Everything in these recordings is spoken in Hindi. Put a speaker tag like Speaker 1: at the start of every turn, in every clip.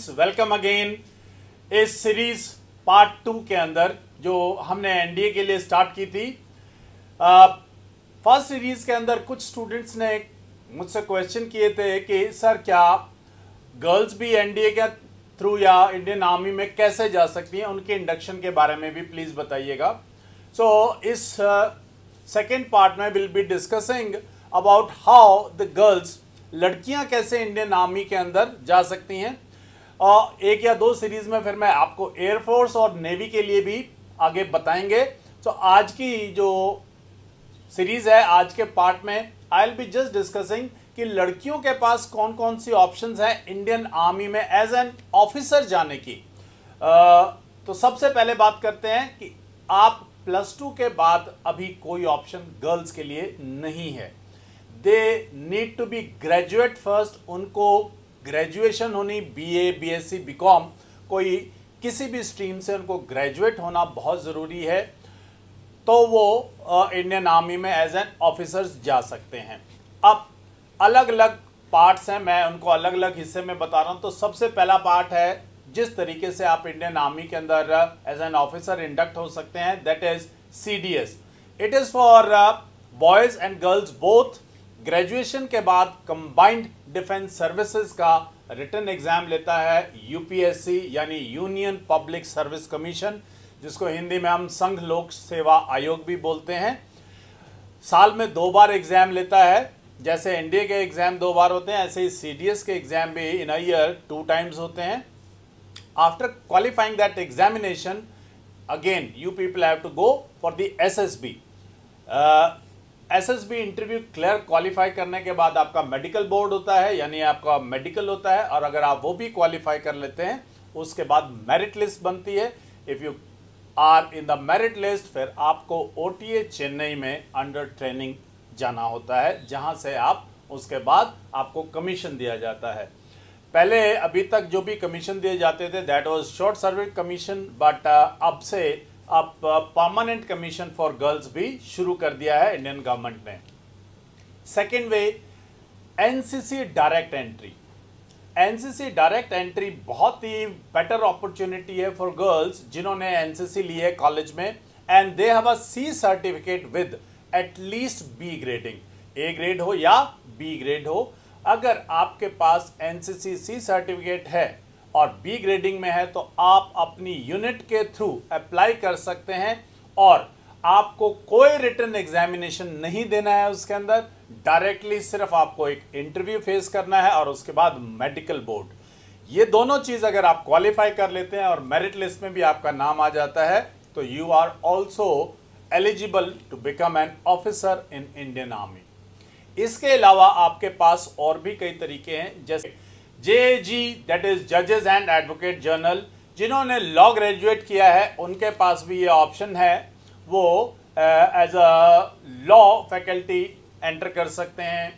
Speaker 1: स्टूडेंट्स वेलकम अगेन इस सीरीज पार्ट टू के अंदर जो हमने एनडीए के लिए स्टार्ट की थी फर्स्ट सीरीज के अंदर कुछ स्टूडेंट्स ने मुझसे क्वेश्चन किए थे कि सर क्या गर्ल्स भी एनडीए के थ्रू या इंडियन आर्मी में कैसे जा सकती हैं उनके इंडक्शन के बारे में भी प्लीज़ बताइएगा सो so, इस सेकेंड uh, पार्ट में will be discussing about how the girls लड़कियां कैसे इंडियन आर्मी के अंदर जा सकती हैं और एक या दो सीरीज में फिर मैं आपको एयरफोर्स और नेवी के लिए भी आगे बताएंगे तो आज की जो सीरीज है आज के पार्ट में I'll be just discussing कि लड़कियों के पास कौन कौन सी ऑप्शंस हैं इंडियन आर्मी में एज एन ऑफिसर जाने की आ, तो सबसे पहले बात करते हैं कि आप प्लस टू के बाद अभी कोई ऑप्शन गर्ल्स के लिए नहीं है they need to be graduate first उनको ग्रेजुएशन होनी बीए, बीएससी, बीकॉम कोई किसी भी स्ट्रीम से उनको ग्रेजुएट होना बहुत ज़रूरी है तो वो इंडियन आर्मी में एज एन ऑफिसर्स जा सकते हैं अब अलग अलग पार्ट्स हैं मैं उनको अलग अलग हिस्से में बता रहा हूँ तो सबसे पहला पार्ट है जिस तरीके से आप इंडियन आर्मी के अंदर एज एन ऑफिसर इंडक्ट हो सकते हैं that is C D S it is for boys and girls both graduation के बाद कंबाइंड डिफेंस सर्विसेज का रिटर्न एग्जाम लेता है यूपीएससी यानी यूनियन पब्लिक सर्विस कमीशन जिसको हिंदी में हम संघ लोक सेवा आयोग भी बोलते हैं साल में दो बार एग्जाम लेता है जैसे एनडीए के एग्जाम दो बार होते हैं ऐसे ही सीडीएस के एग्जाम भी इन ईयर टू टाइम्स होते हैं after qualifying that examination again you people have to go for the SSB SSB interview clear qualify करने के बाद आपका मेडिकल बोर्ड होता है यानी आपका मेडिकल होता है और अगर आप वो भी क्वालिफाई कर लेते हैं उसके बाद मेरिट लिस्ट बनती है if you are in the merit list फिर आपको ओ चेन्नई में अंडर ट्रेनिंग जाना होता है जहाँ से आप उसके बाद आपको कमीशन दिया जाता है पहले अभी तक जो भी कमीशन दिए जाते थे that was short service commission but अब से अब परमानेंट कमीशन फॉर गर्ल्स भी शुरू कर दिया है इंडियन गवर्नमेंट ने second way NCC direct entry NCC direct entry बहुत ही बेटर अपॉर्चुनिटी है फॉर गर्ल्स जिन्होंने एनसीसी ली है कॉलेज में and they have a C certificate with at least B grading A grade हो या बी ग्रेड हो अगर आपके पास एनसीसी सी सर्टिफिकेट है और बी ग्रेडिंग में है तो आप अपनी यूनिट के थ्रू अप्लाई कर सकते हैं और आपको कोई रिटर्न एग्जामिनेशन नहीं देना है उसके अंदर डायरेक्टली सिर्फ आपको एक इंटरव्यू फेस करना है और उसके बाद मेडिकल बोर्ड ये दोनों चीज़ अगर आप क्वालिफाई कर लेते हैं और मेरिट लिस्ट में भी आपका नाम आ जाता है तो you are also eligible to become an officer in Indian army इसके अलावा आपके पास और भी कई तरीके हैं जैसे जेएजी दैट इज जजेस एंड एडवोकेट जर्नल जिन्होंने लॉ ग्रेजुएट किया है उनके पास भी ये ऑप्शन है वो as a law faculty enter कर सकते हैं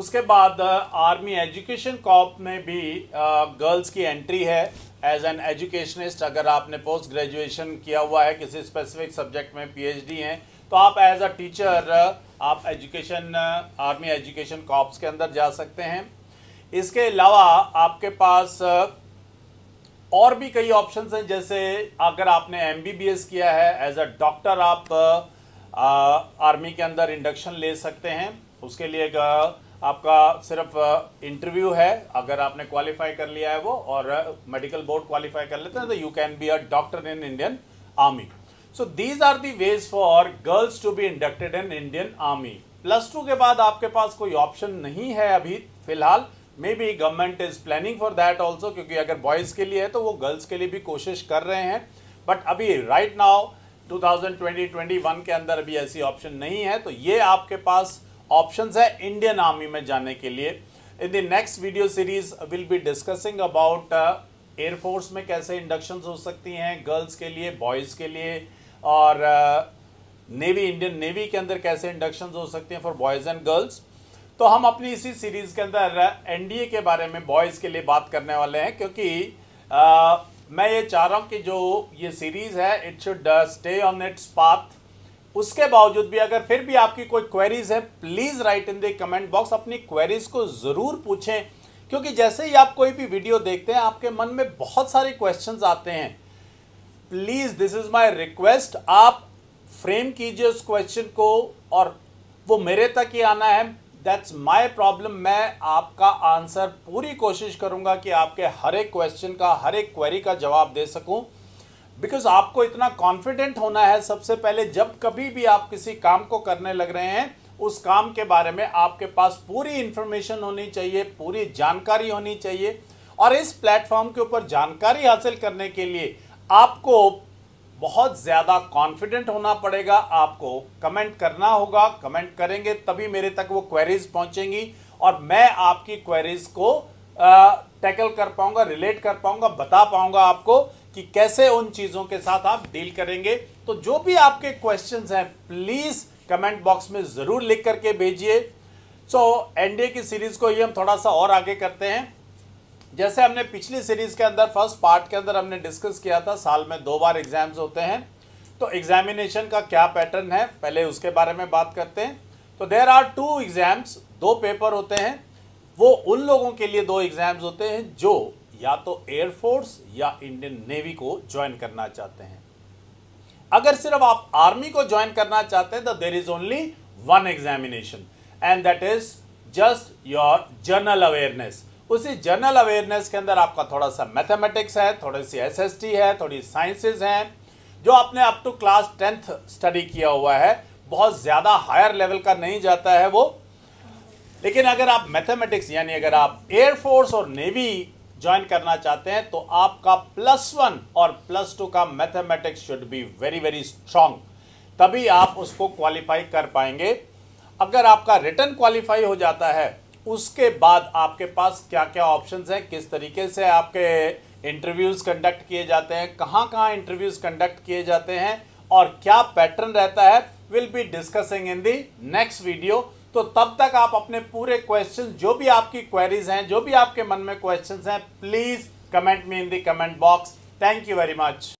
Speaker 1: उसके बाद आर्मी एजुकेशन कॉप में भी गर्ल्स uh, की एंट्री है एज एन एजुकेशनिस्ट अगर आपने पोस्ट ग्रेजुएशन किया हुआ है किसी स्पेसिफिक सब्जेक्ट में पीएचडी हैं तो आप एज अ टीचर आप एजुकेशन आर्मी एजुकेशन कॉप्स के अंदर जा सकते हैं इसके अलावा आपके पास और भी कई ऑप्शन हैं जैसे अगर आपने एम किया है एज अ डॉक्टर आप आ, आर्मी के अंदर इंडक्शन ले सकते हैं उसके लिए आपका सिर्फ इंटरव्यू है अगर आपने क्वालिफाई कर लिया है वो और मेडिकल बोर्ड क्वालिफाई कर लेते हैं तो you can be a doctor in Indian army so these are the ways for girls to be inducted in Indian army plus two के बाद आपके पास कोई ऑप्शन नहीं है अभी फिलहाल may be government is planning for that also क्योंकि अगर बॉयज़ के लिए है तो वो गर्ल्स के लिए भी कोशिश कर रहे हैं बट अभी राइट नाउ 2020-21 के अंदर अभी ऐसी ऑप्शन नहीं है तो ये आपके पास ऑप्शंस है इंडियन आर्मी में जाने के लिए in the next video series will be discussing about air force में कैसे इंडक्शंस हो सकती हैं गर्ल्स के लिए बॉयज़ के लिए और नेवी इंडियन नेवी के अंदर कैसे इंडक्शंस हो सकती हैं फॉर बॉयज़ एंड गर्ल्स तो हम अपनी इसी सीरीज के अंदर एनडीए के बारे में बॉयज के लिए बात करने वाले हैं क्योंकि आ, मैं ये चाह रहा हूँ कि जो ये सीरीज है it should stay on its path उसके बावजूद भी अगर फिर भी आपकी कोई क्वेरीज है please write in the comment box अपनी क्वेरीज को ज़रूर पूछें क्योंकि जैसे ही आप कोई भी वीडियो देखते हैं आपके मन में बहुत सारे क्वेश्चन आते हैं please this is my request आप फ्रेम कीजिए उस क्वेश्चन को और वो मेरे तक ही आना है दैट्स माय प्रॉब्लम मैं आपका आंसर पूरी कोशिश करूंगा कि आपके हर एक क्वेश्चन का हर एक क्वेरी का जवाब दे सकूं बिकॉज आपको इतना कॉन्फिडेंट होना है सबसे पहले जब कभी भी आप किसी काम को करने लग रहे हैं उस काम के बारे में आपके पास पूरी इंफॉर्मेशन होनी चाहिए पूरी जानकारी होनी चाहिए और इस प्लेटफॉर्म के ऊपर जानकारी हासिल करने के लिए आपको बहुत ज़्यादा कॉन्फिडेंट होना पड़ेगा आपको कमेंट करना होगा कमेंट करेंगे तभी मेरे तक वो क्वेरीज पहुंचेंगी और मैं आपकी क्वेरीज को टैकल कर पाऊंगा रिलेट कर पाऊंगा बता पाऊंगा आपको कि कैसे उन चीज़ों के साथ आप डील करेंगे तो जो भी आपके क्वेश्चंस हैं प्लीज़ कमेंट बॉक्स में ज़रूर लिख करके भेजिए सो so, एनडीए की सीरीज़ को ही हम थोड़ा सा और आगे करते हैं जैसे हमने पिछली सीरीज के अंदर फर्स्ट पार्ट के अंदर हमने डिस्कस किया था साल में दो बार एग्जाम्स होते हैं तो एग्जामिनेशन का क्या पैटर्न है पहले उसके बारे में बात करते हैं तो देर आर टू एग्जाम्स दो पेपर होते हैं वो उन लोगों के लिए दो एग्जाम्स होते हैं जो या तो एयरफोर्स या इंडियन नेवी को ज्वाइन करना चाहते हैं अगर सिर्फ आप आर्मी को ज्वाइन करना चाहते हैं तो there is only one examination and that is just your general awareness उसी जनरल अवेयरनेस के अंदर आपका थोड़ा सा मैथमेटिक्स है थोड़ी सी एसएसटी है थोड़ी साइंसेज हैं जो आपने up to class tenth study किया हुआ है बहुत ज़्यादा हायर लेवल का नहीं जाता है वो लेकिन अगर आप मैथमेटिक्स यानी अगर आप एयरफोर्स और नेवी ज्वाइन करना चाहते हैं तो आपका प्लस वन और प्लस टू का mathematics should be very very strong तभी आप उसको क्वालिफाई कर पाएंगे अगर आपका रिटर्न क्वालिफाई हो जाता है उसके बाद आपके पास क्या क्या ऑप्शंस हैं किस तरीके से आपके इंटरव्यूज़ कंडक्ट किए जाते हैं कहाँ कहाँ इंटरव्यूज़ कंडक्ट किए जाते हैं और क्या पैटर्न रहता है will be discussing in the next video तो तब तक आप अपने पूरे क्वेश्चन जो भी आपकी क्वेरीज हैं जो भी आपके मन में क्वेश्चन हैं please comment me in the comment box thank you very much